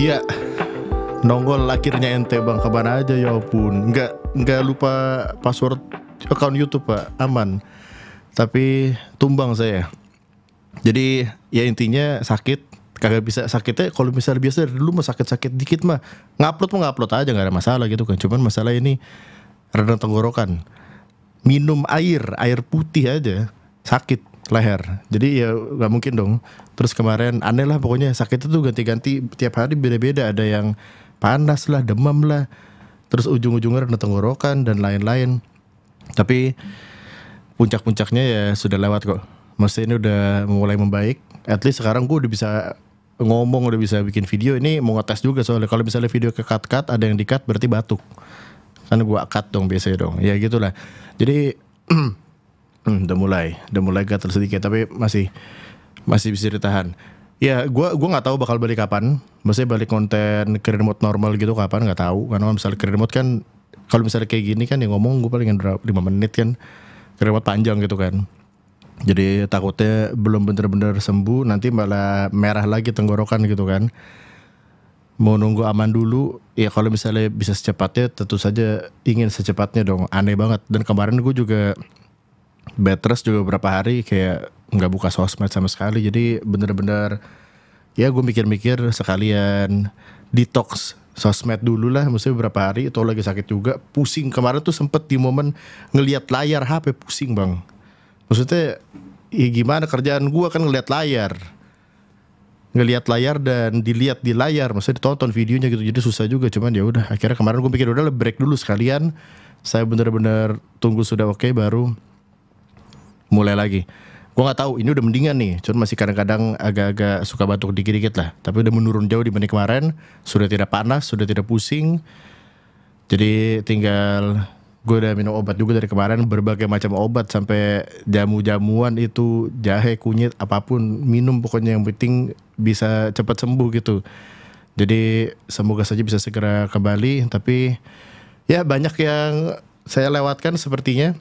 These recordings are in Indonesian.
Iya. Nongol akhirnya ente bang kemana aja ya pun Nggak nggak lupa password account YouTube pak aman. Tapi tumbang saya. Jadi ya intinya sakit kagak bisa sakitnya kalau misalnya biasa dari dulu mah sakit-sakit dikit mah ngupload mah ngupload aja nggak ada masalah gitu kan cuman masalah ini radang tenggorokan minum air air putih aja sakit leher. Jadi ya nggak mungkin dong. Terus kemarin aneh lah pokoknya sakit itu ganti-ganti tiap hari beda-beda. Ada yang panas lah, demam lah. Terus ujung-ujungnya ada tenggorokan dan lain-lain. Tapi puncak-puncaknya ya sudah lewat kok. Maksudnya ini udah mulai membaik. At least sekarang gue udah bisa ngomong udah bisa bikin video ini mau ngetes juga soalnya kalau misalnya video ke cut cut ada yang di cut berarti batuk Karena gua cut dong biasanya dong ya gitulah jadi Hmm, udah mulai, udah mulai gatel sedikit tapi masih masih bisa ditahan. Ya, gua gua nggak tahu bakal balik kapan. Maksudnya balik konten ke remote normal gitu kapan nggak tahu. Karena misalnya ke remote kan kalau misalnya kayak gini kan yang ngomong gue paling 5 menit kan. ke remote panjang gitu kan. Jadi takutnya belum bener-bener sembuh nanti malah merah lagi tenggorokan gitu kan. Mau nunggu aman dulu, ya kalau misalnya bisa secepatnya tentu saja ingin secepatnya dong. Aneh banget. Dan kemarin gue juga bed juga beberapa hari kayak nggak buka sosmed sama sekali jadi bener-bener ya gue mikir-mikir sekalian detox sosmed dulu lah maksudnya beberapa hari itu lagi sakit juga pusing kemarin tuh sempet di momen ngelihat layar HP pusing bang maksudnya ya gimana kerjaan gue kan ngelihat layar ngelihat layar dan dilihat di layar maksudnya ditonton videonya gitu jadi susah juga cuman ya udah akhirnya kemarin gue pikir udah break dulu sekalian saya bener-bener tunggu sudah oke okay, baru mulai lagi gue nggak tahu ini udah mendingan nih cuman masih kadang-kadang agak-agak suka batuk dikit-dikit lah tapi udah menurun jauh dibanding kemarin sudah tidak panas sudah tidak pusing jadi tinggal gue udah minum obat juga dari kemarin berbagai macam obat sampai jamu-jamuan itu jahe kunyit apapun minum pokoknya yang penting bisa cepat sembuh gitu jadi semoga saja bisa segera kembali tapi ya banyak yang saya lewatkan sepertinya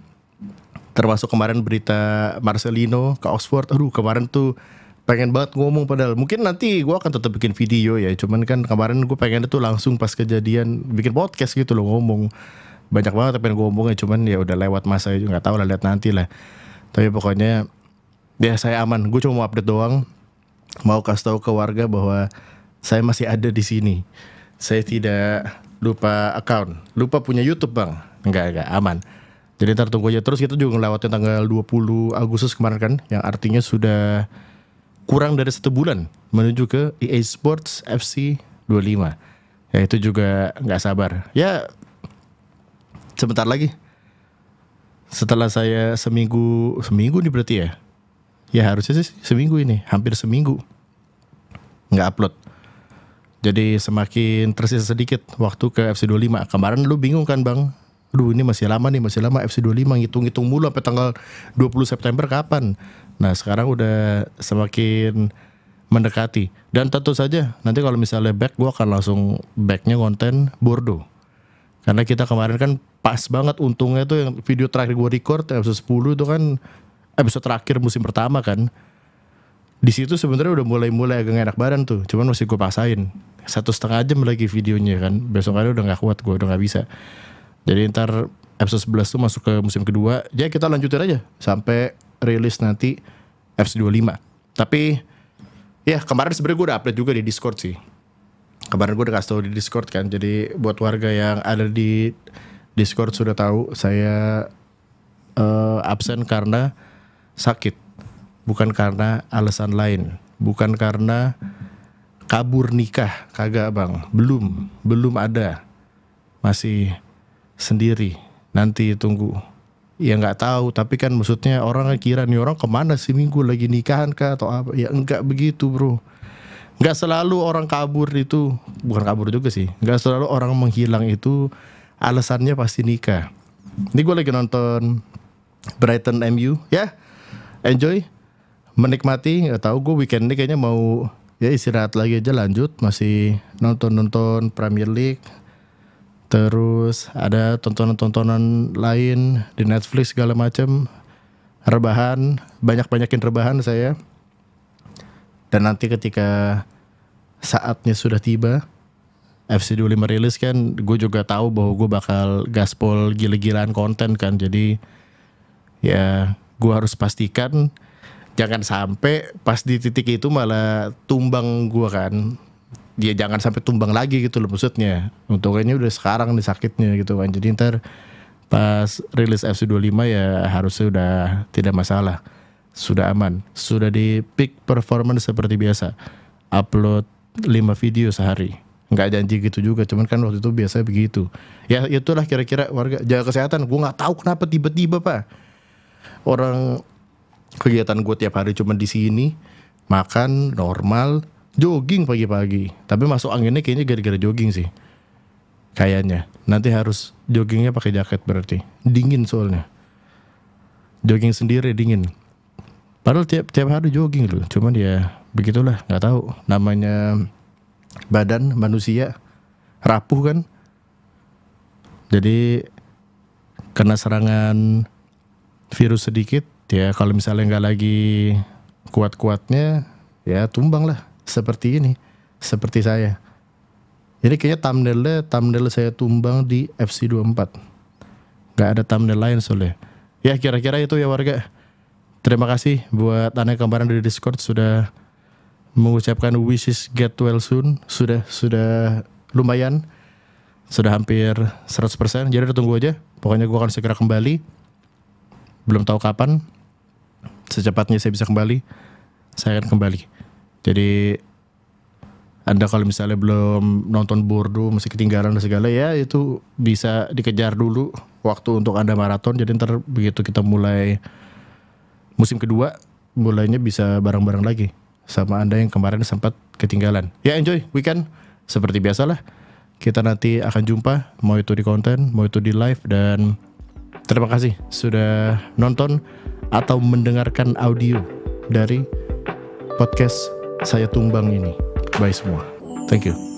termasuk kemarin berita Marcelino ke Oxford aduh kemarin tuh pengen banget ngomong padahal mungkin nanti gue akan tetap bikin video ya cuman kan kemarin gue pengen itu langsung pas kejadian bikin podcast gitu loh ngomong banyak banget pengen gue ngomongnya cuman ya udah lewat masa itu nggak tahu lah lihat nanti lah tapi pokoknya ya saya aman gue cuma mau update doang mau kasih tahu ke warga bahwa saya masih ada di sini saya tidak lupa account lupa punya YouTube bang enggak enggak aman jadi ntar tunggu aja terus kita juga ngelewatin tanggal 20 Agustus kemarin kan yang artinya sudah kurang dari satu bulan menuju ke EA Sports FC 25. Ya itu juga nggak sabar. Ya sebentar lagi. Setelah saya seminggu seminggu nih berarti ya. Ya harusnya sih seminggu ini, hampir seminggu nggak upload. Jadi semakin tersisa sedikit waktu ke FC 25. Kemarin lu bingung kan bang, Aduh ini masih lama nih, masih lama FC25 ngitung-ngitung mulu sampai tanggal 20 September kapan. Nah sekarang udah semakin mendekati. Dan tentu saja nanti kalau misalnya back gue akan langsung backnya konten Bordeaux. Karena kita kemarin kan pas banget untungnya tuh yang video terakhir gue record episode 10 itu kan episode terakhir musim pertama kan. Di situ sebenarnya udah mulai-mulai agak enak badan tuh, cuman masih gue pasain. Satu setengah jam lagi videonya kan, besok hari udah nggak kuat gue, udah nggak bisa. Jadi ntar episode 11 tuh masuk ke musim kedua. Jadi ya, kita lanjutin aja sampai rilis nanti episode 25. Tapi ya kemarin sebenarnya gue udah update juga di Discord sih. Kemarin gue udah kasih tau di Discord kan. Jadi buat warga yang ada di Discord sudah tahu saya uh, absen karena sakit, bukan karena alasan lain, bukan karena kabur nikah, kagak bang, belum, belum ada, masih sendiri. Nanti tunggu. Ya nggak tahu, tapi kan maksudnya orang kira nih orang kemana sih minggu lagi nikahan kah atau apa? Ya enggak begitu bro. Nggak selalu orang kabur itu, bukan kabur juga sih. Nggak selalu orang menghilang itu alasannya pasti nikah. Ini gue lagi nonton Brighton MU, ya enjoy, menikmati. nggak tahu gue weekend ini kayaknya mau ya istirahat lagi aja lanjut masih nonton nonton Premier League Terus ada tontonan-tontonan lain di Netflix segala macam. Rebahan, banyak-banyakin rebahan saya. Dan nanti ketika saatnya sudah tiba, FC25 rilis kan gue juga tahu bahwa gue bakal gaspol gila-gilaan konten kan. Jadi ya gue harus pastikan jangan sampai pas di titik itu malah tumbang gue kan dia jangan sampai tumbang lagi gitu loh maksudnya untungnya udah sekarang nih sakitnya gitu kan jadi ntar pas rilis FC25 ya harusnya udah tidak masalah sudah aman sudah di peak performance seperti biasa upload 5 video sehari nggak janji gitu juga cuman kan waktu itu biasa begitu ya itulah kira-kira warga jaga kesehatan gue nggak tahu kenapa tiba-tiba pak orang kegiatan gue tiap hari cuman di sini makan normal jogging pagi-pagi. Tapi masuk anginnya kayaknya gara-gara jogging sih. Kayaknya. Nanti harus joggingnya pakai jaket berarti. Dingin soalnya. Jogging sendiri dingin. Padahal tiap tiap hari jogging loh. Cuman ya begitulah, nggak tahu namanya badan manusia rapuh kan. Jadi kena serangan virus sedikit ya kalau misalnya nggak lagi kuat-kuatnya ya tumbang lah seperti ini, seperti saya. Jadi kayaknya thumbnailnya thumbnail saya tumbang di FC24. Gak ada thumbnail lain soalnya. Ya kira-kira itu ya warga. Terima kasih buat anak kemarin dari Discord sudah mengucapkan wishes get well soon. Sudah sudah lumayan. Sudah hampir 100%. Jadi tunggu aja. Pokoknya gue akan segera kembali. Belum tahu kapan. Secepatnya saya bisa kembali. Saya akan kembali. Jadi anda kalau misalnya belum nonton Burdu masih ketinggalan dan segala ya itu bisa dikejar dulu waktu untuk Anda maraton. Jadi ntar begitu kita mulai musim kedua mulainya bisa bareng-bareng lagi sama Anda yang kemarin sempat ketinggalan. Ya enjoy weekend seperti biasalah. Kita nanti akan jumpa mau itu di konten, mau itu di live dan terima kasih sudah nonton atau mendengarkan audio dari podcast saya tumbang ini. Bye semua. Thank you.